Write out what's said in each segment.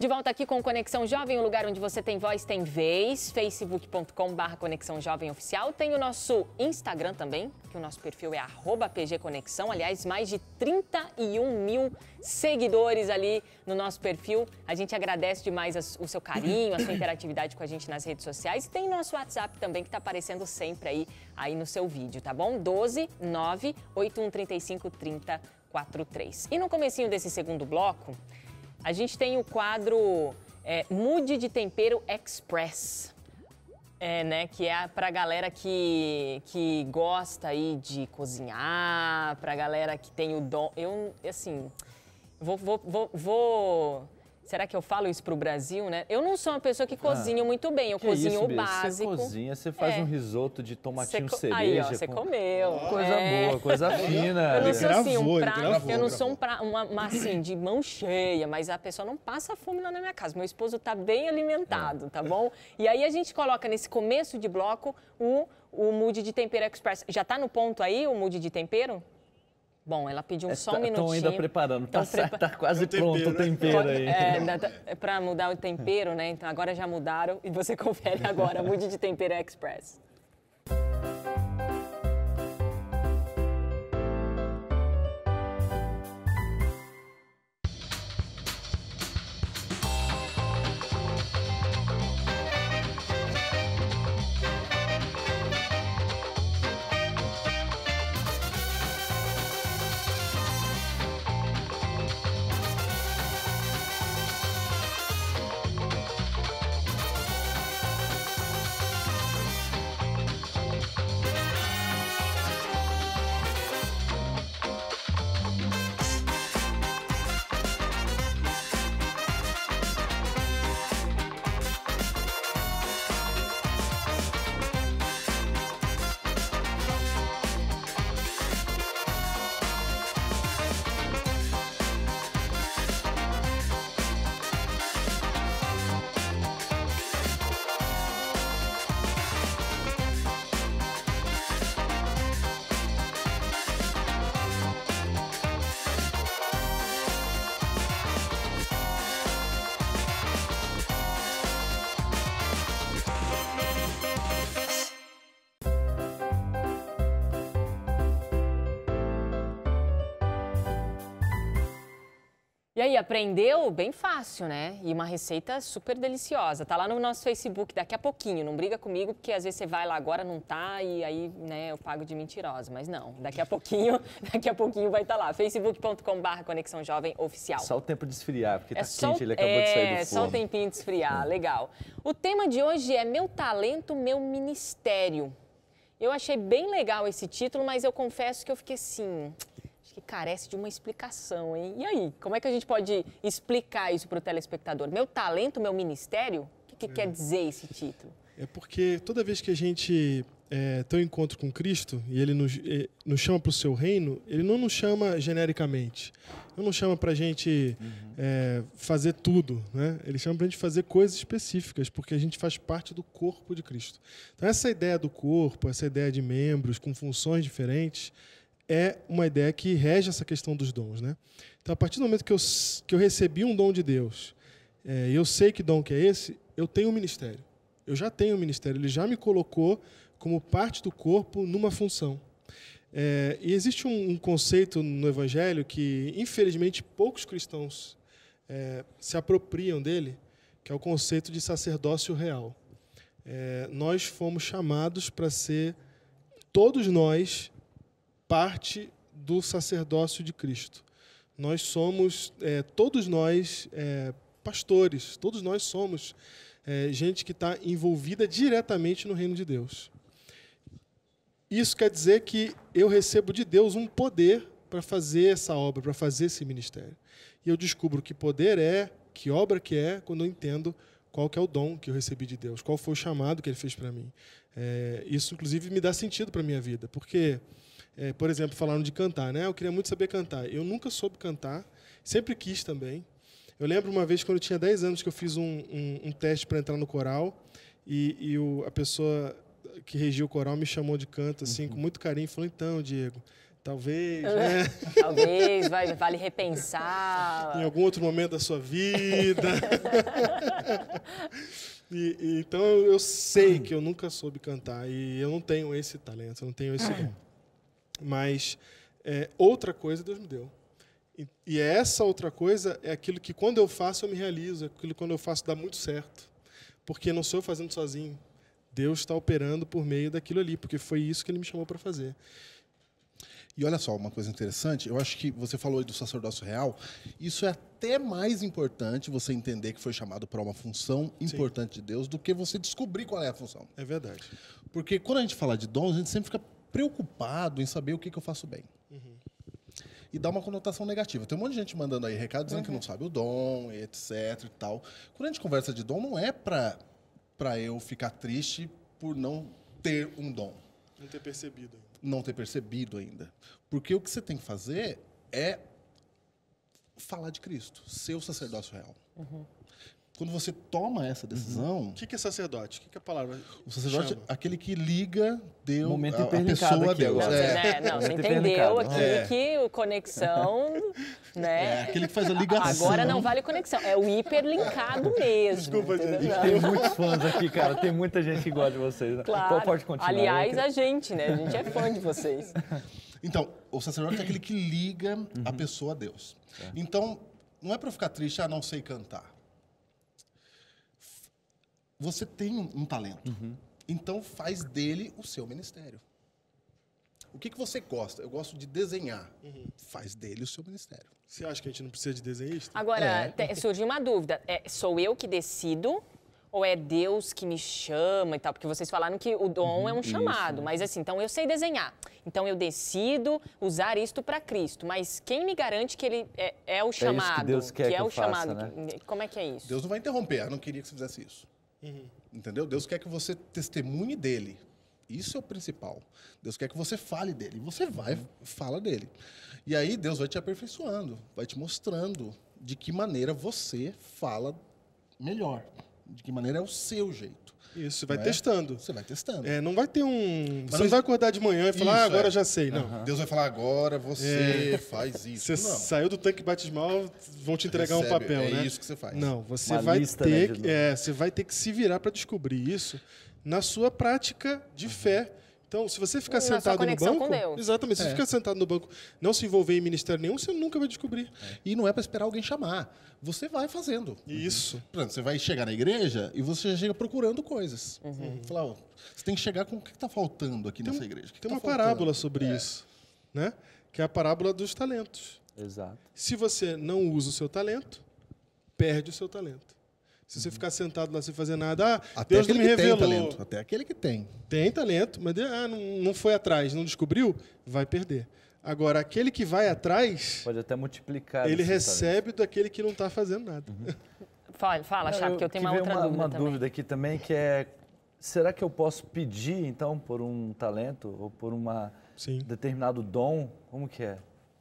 De volta aqui com Conexão Jovem, o um lugar onde você tem voz, tem vez. facebook.com.br Conexão Jovem Oficial. Tem o nosso Instagram também, que o nosso perfil é pgconexão. Aliás, mais de 31 mil seguidores ali no nosso perfil. A gente agradece demais o seu carinho, a sua interatividade com a gente nas redes sociais. E tem o nosso WhatsApp também, que está aparecendo sempre aí, aí no seu vídeo, tá bom? 12 9 8135 30 43. E no comecinho desse segundo bloco... A gente tem o quadro é, Mude de Tempero Express. É, né, que é pra galera que, que gosta aí de cozinhar, pra galera que tem o dom. Eu, assim, vou, vou, vou, vou Será que eu falo isso pro Brasil, né? Eu não sou uma pessoa que ah, cozinho ah, muito bem, eu é cozinho isso, o básico. Você cozinha, você faz é. um risoto de tomatinho co... cereja. Aí, ó, você com... comeu. Coisa é. boa, coisa fina. Assim, eu não sou assim, um prato, eu não sou um prato, uma, uma assim, de mão cheia, mas a pessoa não passa fome lá na minha casa. Meu esposo tá bem alimentado, tá bom? E aí a gente coloca nesse começo de bloco o, o Mood de Tempero Express. Já tá no ponto aí o Mood de Tempero? Bom, ela pediu é, só tá, um minutinho. Estão ainda preparando, tá, prepa... tá quase é pronto o né? tempero aí. É, tá, é para mudar o tempero, né? Então agora já mudaram e você confere agora. Mude de tempero express. E aí, aprendeu? Bem fácil, né? E uma receita super deliciosa. Tá lá no nosso Facebook daqui a pouquinho. Não briga comigo, porque às vezes você vai lá agora, não tá, e aí, né, eu pago de mentirosa. Mas não, daqui a pouquinho, daqui a pouquinho vai estar tá lá. facebook.com.br Conexão Jovem Oficial. Só o tempo de esfriar, porque tá é tá quente, ele acabou é, de sair do forno. É, só o tempinho de esfriar, hum. legal. O tema de hoje é Meu Talento, Meu Ministério. Eu achei bem legal esse título, mas eu confesso que eu fiquei assim carece de uma explicação, hein? E aí, como é que a gente pode explicar isso para o telespectador? Meu talento, meu ministério? O que, que é. quer dizer esse título? É porque toda vez que a gente é, tem um encontro com Cristo e ele nos, é, nos chama para o seu reino, ele não nos chama genericamente. Ele não chama para a gente uhum. é, fazer tudo. Né? Ele chama para a gente fazer coisas específicas, porque a gente faz parte do corpo de Cristo. Então, essa ideia do corpo, essa ideia de membros com funções diferentes, é uma ideia que rege essa questão dos dons. Né? Então, a partir do momento que eu, que eu recebi um dom de Deus, é, e eu sei que dom que é esse, eu tenho um ministério. Eu já tenho um ministério. Ele já me colocou como parte do corpo numa função. É, e existe um, um, conceito no Evangelho que, infelizmente, poucos cristãos é, se apropriam dele, que é o conceito de sacerdócio real. É, nós fomos chamados para ser, todos nós, parte do sacerdócio de Cristo. Nós somos, é, todos nós, é, pastores, todos nós somos é, gente que está envolvida diretamente no reino de Deus. Isso quer dizer que eu recebo de Deus um poder para fazer essa obra, para fazer esse ministério. E eu descubro que poder é, que obra que é, quando eu entendo qual que é o dom que eu recebi de Deus, qual foi o chamado que Ele fez para mim. É, isso, inclusive, me dá sentido para a minha vida, porque é, por exemplo, falaram de cantar, né? Eu queria muito saber cantar. Eu nunca soube cantar, sempre quis também. Eu lembro uma vez, quando eu tinha 10 anos, que eu fiz um, um, um teste para entrar no coral e, e o, a pessoa que regia o coral me chamou de canto, assim, uhum. com muito carinho, falou, então, Diego, Talvez, né? Talvez, vai, vale repensar. em algum outro momento da sua vida. e, e, então eu sei que eu nunca soube cantar e eu não tenho esse talento, eu não tenho esse dom. Mas é, outra coisa Deus me deu. E, e é essa outra coisa é aquilo que quando eu faço eu me realizo, é aquilo que quando eu faço dá muito certo. Porque não sou eu fazendo sozinho. Deus está operando por meio daquilo ali, porque foi isso que ele me chamou para fazer. E olha só, uma coisa interessante, eu acho que você falou do sacerdócio real, isso é até mais importante você entender que foi chamado para uma função importante Sim. de Deus do que você descobrir qual é a função. É verdade. Porque quando a gente fala de dons, a gente sempre fica preocupado em saber o que, que eu faço bem. Uhum. E dá uma conotação negativa. Tem um monte de gente mandando aí recado dizendo uhum. que não uhum. sabe o dom, etc e tal. Quando a gente conversa de dom, não é para eu ficar triste por não ter um dom. Não ter percebido. Ainda. Não ter percebido ainda. Porque o que você tem que fazer é falar de Cristo, ser o sacerdócio real. Uhum quando você toma essa uhum. decisão. Uhum. O que, que é sacerdote? O que, que é a palavra? O sacerdote chama? é aquele que liga Deus, a, a pessoa a Deus. É. Não, é. Né? não você entendeu aqui é. que conexão. Né? É, aquele que faz a ligação. Agora não vale conexão, é o hiperlinkado mesmo. Desculpa, gente. Tem muitos fãs aqui, cara. Tem muita gente que gosta de vocês. Né? Claro. Pode continuar. Né? Aliás, a gente, né? A gente é fã de vocês. Então, o sacerdote é aquele que liga uhum. a pessoa a Deus. É. Então, não é para ficar triste, ah, não sei cantar você tem um, um talento. Uhum. Então faz dele o seu ministério. O que, que você gosta? Eu gosto de desenhar. Uhum. Faz dele o seu ministério. Você acha que a gente não precisa de desenhista? Agora, é. surgiu uma dúvida. É, sou eu que decido ou é Deus que me chama e tal? Porque vocês falaram que o dom uhum, é um chamado, isso. mas assim, então eu sei desenhar. Então eu decido usar isto para Cristo. Mas quem me garante que ele é, é o chamado? É isso que Deus quer que, é que é eu o faça, chamado. Né? Como é que é isso? Deus não vai interromper. Eu não queria que você fizesse isso. Uhum. Entendeu? Deus quer que você testemunhe dele. Isso é o principal. Deus quer que você fale dele. Você vai, uhum. fala dele. E aí Deus vai te aperfeiçoando, vai te mostrando de que maneira você fala melhor. De que maneira é o seu jeito. Isso, vai é? testando. Você vai testando. É, não vai ter um. Mas você não vai acordar de manhã e falar, ah, isso, ah, agora é. já sei. Não. Uhum. Deus vai falar, agora você é. faz isso. Você não. saiu do tanque batismal, vão te entregar Recebe. um papel, é né? É isso que você faz. Não, você Uma vai lista, né, ter. Né, é, você vai ter que se virar para descobrir isso na sua prática de uhum. fé. Então, se você ficar hum, sentado no banco, exatamente, se é. você ficar sentado no banco, não se envolver em ministério nenhum, você nunca vai descobrir. É. E não é para esperar alguém chamar. Você vai fazendo. Isso. Uhum. Pronto, você vai chegar na igreja e você já chega procurando coisas. Uhum. uhum. Falar, ó, você tem que chegar com o que está faltando aqui tem, nessa igreja. Que tem que tá uma faltando? parábola sobre é. isso, né? Que é a parábola dos talentos. Exato. Se você não usa o seu talento, perde o seu talento. Se você ficar sentado lá sem fazer nada, ah, Até Deus não me revelou. Tem talento. Até aquele que tem. Tem talento, mas ah, não, não foi atrás, não descobriu, vai perder. Agora, aquele que vai atrás. Pode até multiplicar. Ele recebe talento. daquele que não está fazendo nada. Uhum. Fala, fala, Chá, porque eu tenho uma outra uma, dúvida. Uma também. dúvida aqui também que é: será que eu posso pedir, então, por um talento ou por uma Sim. determinado dom? Como que é?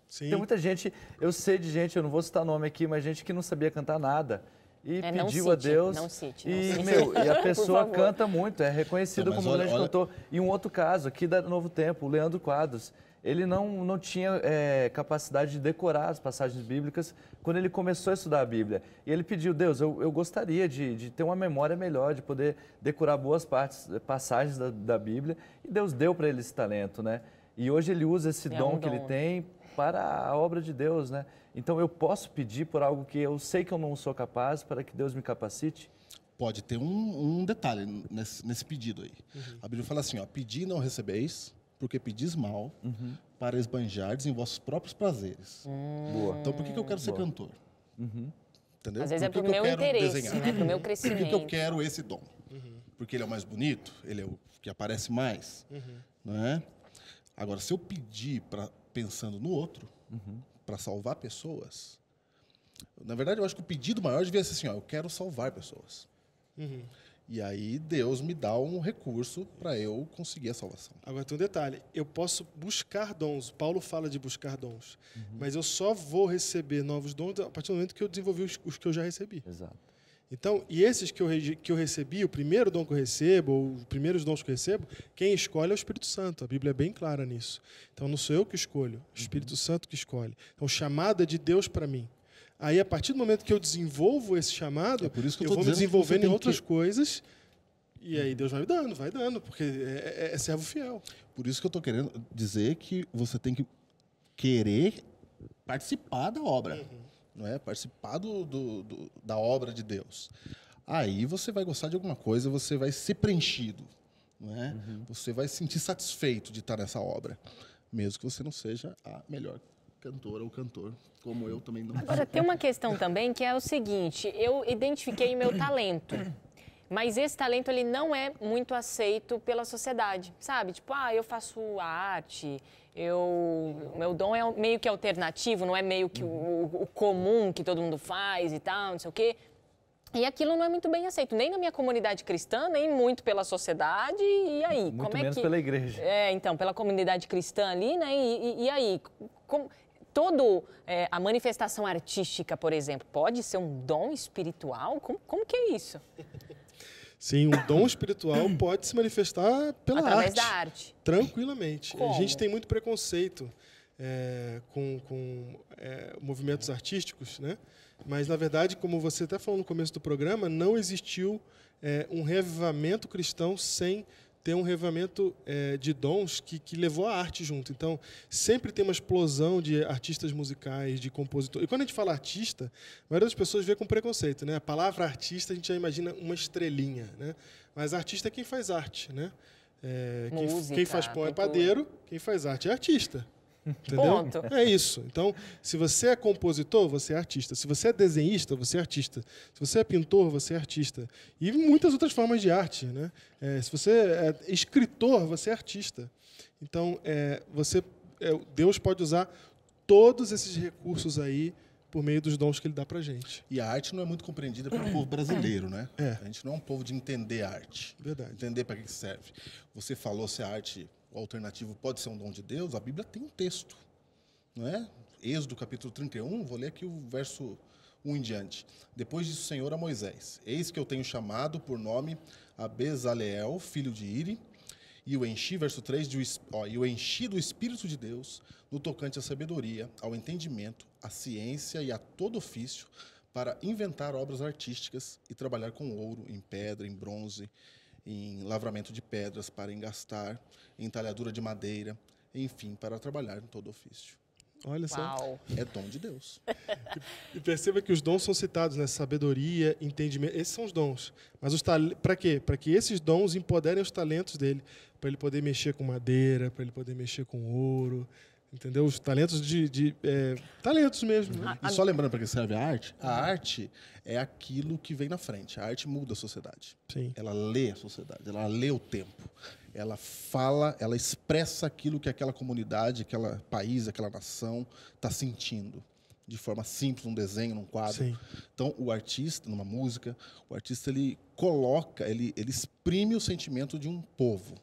Sim. Tem muita gente, eu sei de gente, eu não vou citar nome aqui, mas gente que não sabia cantar nada e é, pediu a Deus. Não cite, não e, cite. meu, e a pessoa canta muito, é reconhecido como grande cantor. E um outro caso, aqui da Novo Tempo, o Leandro Quadros. Ele não, não tinha é, capacidade de decorar as passagens bíblicas quando ele começou a estudar a Bíblia. E ele pediu, Deus, eu, eu gostaria de, de ter uma memória melhor, de poder decorar boas partes, passagens da, da Bíblia. E Deus deu para ele esse talento, né? E hoje ele usa esse é dom, um dom que ele tem para a obra de Deus, né? Então eu posso pedir por algo que eu sei que eu não sou capaz para que Deus me capacite? Pode ter um, um detalhe nesse, nesse, pedido aí. Uhum. A Bíblia fala assim, ó, pedi não recebeis, porque pedis mal, uhum. para esbanjardes em vossos próprios prazeres. Hum. Boa. Então por que, que eu quero ser cantor? Uhum. Entendeu? Às vezes é pro meu interesse, desenhar? né? Pro meu crescimento. Por que, que eu quero esse dom? Uhum. Porque ele é o mais bonito, ele é o que aparece mais, uhum. não é? Agora, se eu pedir pra, pensando no outro, uhum para salvar pessoas. Na verdade, eu acho que o pedido maior devia ser assim: ó, eu quero salvar pessoas. Uhum. E aí Deus me dá um recurso para eu conseguir a salvação. Agora tem um detalhe: eu posso buscar dons. Paulo fala de buscar dons, uhum. mas eu só vou receber novos dons a partir do momento que eu desenvolvi os, os que eu já recebi. Exato. Então, e esses que eu, que eu recebi, o primeiro dom que eu recebo, ou os primeiros dons que eu recebo, quem escolhe é o Espírito Santo. A Bíblia é bem clara nisso. Então, não sou eu que escolho, é o Espírito uhum. Santo que escolhe. Então, chamada é de Deus para mim. Aí, a partir do momento que eu desenvolvo esse chamado, é eu, eu vou me desenvolvendo em outras que... coisas. E aí uhum. Deus vai dando, vai dando, porque é, é, é servo fiel. Por isso que eu estou querendo dizer que você tem que querer participar da obra. Uhum não é? Participar do, do, do, da obra de Deus. Aí você vai gostar de alguma coisa, você vai ser preenchido, não é? Uhum. Você vai sentir satisfeito de estar nessa obra, mesmo que você não seja a melhor cantora ou cantor, como eu também não. Agora tem uma questão também que é o seguinte: eu identifiquei meu talento. Mas esse talento ele não é muito aceito pela sociedade, sabe? Tipo, ah, eu faço arte, eu meu dom é meio que alternativo, não é meio que o, o comum que todo mundo faz e tal, não sei o quê. E aquilo não é muito bem aceito, nem na minha comunidade cristã, nem muito pela sociedade, e aí? Muito como é menos é que... pela igreja. É, então, pela comunidade cristã ali, né? E, e, e aí? Como... Todo é, a manifestação artística, por exemplo, pode ser um dom espiritual? Como, como que é isso? Sim, o dom espiritual pode se manifestar pela Através arte. da arte. Tranquilamente. Como? A gente tem muito preconceito é, com, com é, movimentos artísticos, né? Mas, na verdade, como você até falou no começo do programa, não existiu é, um reavivamento cristão sem ter um reavivamento é, de dons que, que levou a arte junto. Então, sempre tem uma explosão de artistas musicais, de compositores. E quando a gente fala artista, a maioria das pessoas vê com preconceito. Né? A palavra artista, a gente já imagina uma estrelinha. Né? Mas artista é quem faz arte. Né? É, Música, quem, quem, faz pão é padeiro, quem faz arte é artista. Entendeu? Ponto. É isso. Então, se você é compositor, você é artista. Se você é desenhista, você é artista. Se você é pintor, você é artista. E muitas outras formas de arte. Né? É, se você é escritor, você é artista. Então, é, você, é, Deus pode usar todos esses recursos aí por meio dos dons que ele dá para gente. E a arte não é muito compreendida pelo povo brasileiro, né? É. A gente não é um povo de entender arte. Verdade. Entender para que serve. Você falou se a arte o alternativo pode ser um dom de Deus, a Bíblia tem um texto. Não é? Êxodo capítulo 31, vou ler aqui o verso 1 em diante. Depois disse o Senhor a Moisés: Eis que eu tenho chamado por nome a Bezaleel, filho de Iri, e o enchi, verso 3, de, ó, e o enchi do Espírito de Deus no tocante à sabedoria, ao entendimento, à ciência e a todo ofício, para inventar obras artísticas e trabalhar com ouro, em pedra, em bronze, em lavramento de pedras, para engastar, em talhadura de madeira, enfim, para trabalhar em todo ofício. Olha só. Uau. É dom de Deus. e perceba que os dons são citados, né? Sabedoria, entendimento. Esses são os dons. Mas os para quê? Para que esses dons empoderem os talentos dele, para ele poder mexer com madeira, para ele poder mexer com ouro, Entendeu? Os talentos de. de é, talentos mesmo. Né? E só lembrando para que serve a arte, a arte é aquilo que vem na frente. A arte muda a sociedade. Sim. Ela lê a sociedade, ela lê o tempo. Ela fala, ela expressa aquilo que aquela comunidade, aquele país, aquela nação está sentindo de forma simples, num desenho, num quadro. Sim. Então, o artista, numa música, o artista ele coloca, ele, ele exprime o sentimento de um povo.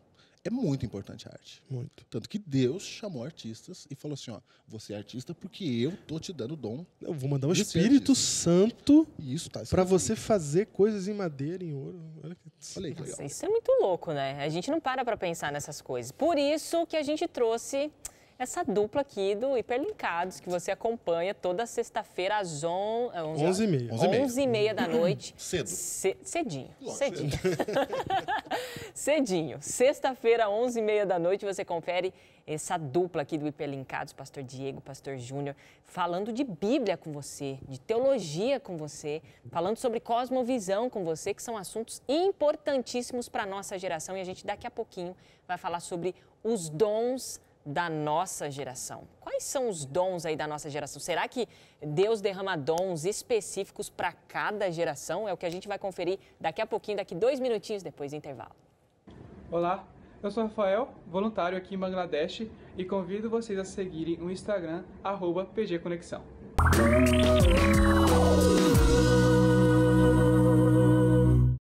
É muito importante a arte. Muito. Tanto que Deus chamou artistas e falou assim: ó, você é artista porque eu tô te dando dom. Eu vou mandar o um Espírito Santo isso tá para é você fazer coisas em madeira, em ouro. Olha que Falei, Nossa, legal. isso é muito louco, né? A gente não para para pensar nessas coisas. Por isso que a gente trouxe essa dupla aqui do Hiperlinkados, que você acompanha toda sexta-feira às 11h30. É, 11h30 da uhum. noite. Cedo. Cedinho. cedinho. cedinho. Sexta-feira, 11h30 da noite, você confere essa dupla aqui do Hiperlinkados, pastor Diego, pastor Júnior, falando de Bíblia com você, de teologia com você, falando sobre cosmovisão com você, que são assuntos importantíssimos para a nossa geração e a gente daqui a pouquinho vai falar sobre os dons da nossa geração? Quais são os dons aí da nossa geração? Será que Deus derrama dons específicos para cada geração? É o que a gente vai conferir daqui a pouquinho, daqui dois minutinhos depois do intervalo. Olá, eu sou Rafael, voluntário aqui em Bangladesh e convido vocês a seguirem o Instagram, arroba PGConexão.